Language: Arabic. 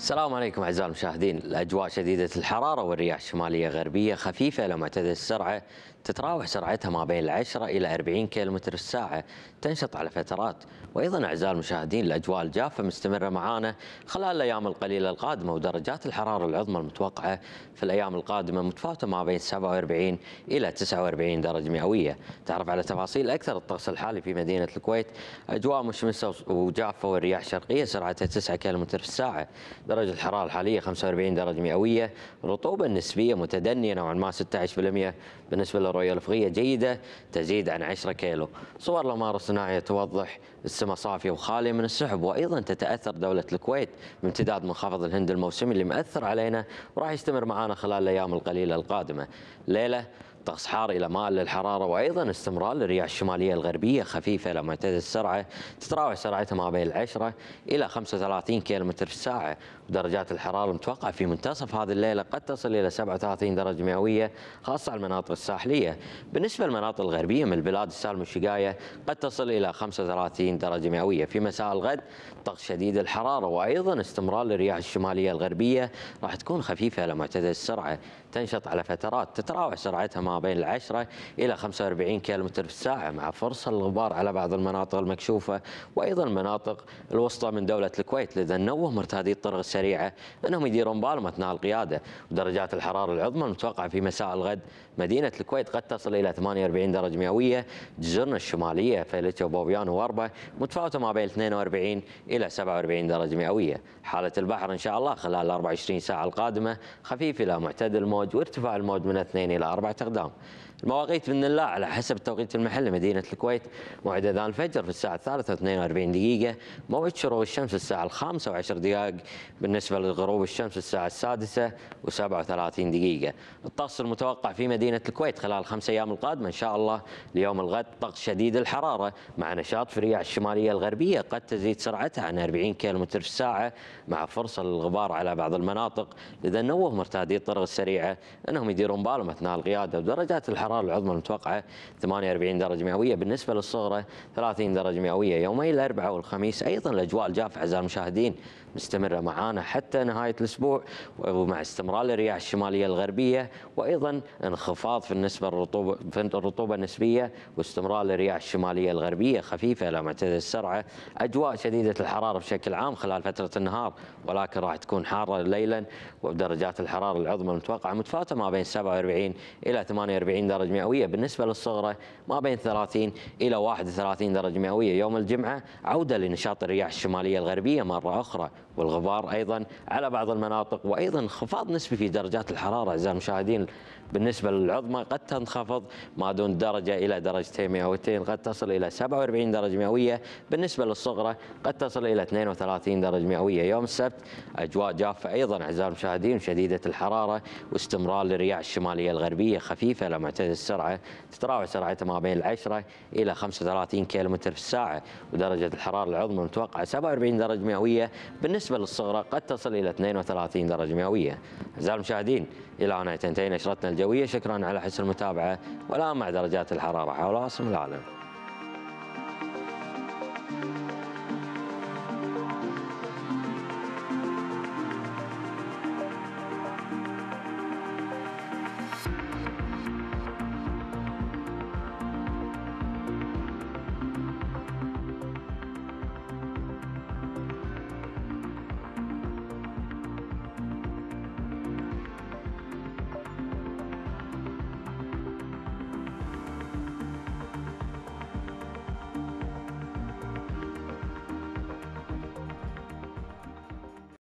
السلام عليكم اعزائي المشاهدين، الاجواء شديده الحراره والرياح الشماليه غربيه خفيفه الى معتدل السرعه تتراوح سرعتها ما بين 10 الى 40 كيلومتر الساعه، تنشط على فترات، وايضا اعزائي المشاهدين الاجواء الجافه مستمره معانا خلال الايام القليله القادمه ودرجات الحراره العظمى المتوقعه في الايام القادمه متفاوته ما بين 47 الى 49 درجه مئويه، تعرف على تفاصيل اكثر الطقس الحالي في مدينه الكويت، اجواء مشمسه وجافه والرياح شرقية سرعتها 9 كيلومتر في الساعه. درجة الحرارة الحالية 45 درجة مئوية الرطوبة النسبية متدنية نوعا ما 16% بالنسبة للرؤية الأفقية جيدة تزيد عن 10 كيلو صور الأمارة الصناعية توضح السماء صافية وخالية من السحب وأيضا تتأثر دولة الكويت بامتداد منخفض الهند الموسمي اللي مأثر علينا وراح يستمر معنا خلال الأيام القليلة القادمة ليلة طقس حار إلى مائل للحرارة وأيضا استمرار للرياح الشمالية الغربية خفيفة إلى معتدل السرعة تتراوح سرعتها ما بين 10 إلى 35 كم في الساعة ودرجات الحرارة المتوقعة في منتصف هذه الليلة قد تصل إلى 37 درجة مئوية خاصة على المناطق الساحلية بالنسبة للمناطق الغربية من البلاد السالم والشقاية قد تصل إلى 35 درجة مئوية في مساء الغد طقس شديد الحرارة وأيضا استمرار للرياح الشمالية الغربية راح تكون خفيفة إلى معتدل السرعة تنشط على فترات تتراوح سرعتها ما ما بين 10 إلى 45 متر في الساعة مع فرصة الغبار على بعض المناطق المكشوفة وأيضا المناطق الوسطى من دولة الكويت لذا نوه مرتادي الطرق السريعة أنهم يديرون بالهم أثناء القيادة ودرجات الحرارة العظمى المتوقعة في مساء الغد مدينة الكويت قد تصل إلى 48 درجة مئوية جزرنا الشمالية فيلتو بوبيان واربا متفاوتة ما بين 42 إلى 47 درجة مئوية حالة البحر إن شاء الله خلال 24 ساعة القادمة خفيف إلى معتدل الموج وارتفاع الموج من 2 إلى 4 تقدر الاقدام. المواقيت بإذن الله على حسب التوقيت المحلي مدينة الكويت موعد أذان الفجر في الساعة الثالثة 42 دقيقة موعد شروق الشمس الساعة الخامسة وعشر دقائق بالنسبة لغروب الشمس الساعة السادسة و37 دقيقة الطقس المتوقع في مدينة الكويت خلال الخمس أيام القادمة إن شاء الله ليوم الغد طقس شديد الحرارة مع نشاط في الرياح الشمالية الغربية قد تزيد سرعتها عن 40 كم في الساعة مع فرصة للغبار على بعض المناطق لذا نوه مرتادي الطرق السريعة أنهم يديرون بالهم أثناء القيادة درجات الحرارة العظمى المتوقعة 48 درجة مئوية بالنسبة للصغرى 30 درجة مئوية يومي الأربعاء والخميس أيضا الأجواء الجافة أعزائي المشاهدين مستمرة معانا حتى نهاية الأسبوع ومع استمرار الرياح الشمالية الغربية وأيضا انخفاض في النسبة الرطوبة في الرطوبة النسبية واستمرار الرياح الشمالية الغربية خفيفة لا معتدل السرعة أجواء شديدة الحرارة بشكل عام خلال فترة النهار ولكن راح تكون حارة ليلا ودرجات الحرارة العظمى المتوقعة متفاوتة ما بين 47 إلى 48 درجة مئوية بالنسبة للصغرى ما بين 30 إلى 31 درجة مئوية يوم الجمعة عودة لنشاط الرياح الشمالية الغربية مرة أخرى والغبار ايضا على بعض المناطق وايضا انخفاض نسبي في درجات الحراره اعزائي المشاهدين بالنسبه للعظمى قد تنخفض ما دون درجه الى درجتين مئويتين قد تصل الى 47 درجه مئويه بالنسبه للصغرى قد تصل الى 32 درجه مئويه يوم السبت اجواء جافه ايضا اعزائي المشاهدين شديده الحراره واستمرار للرياح الشماليه الغربيه خفيفه لما السرعه تتراوح سرعتها ما بين 10 الى 35 كيلومتر في الساعه ودرجه الحراره العظمى متوقعه 47 درجه مئويه بالنسبه بالنسبة للصغرى قد تصل إلى 32 درجة مئوية أعزائي المشاهدين إلى هنا تنتهي نشرتنا الجوية شكرا على حسن المتابعة والآن مع درجات الحرارة حول عاصم العالم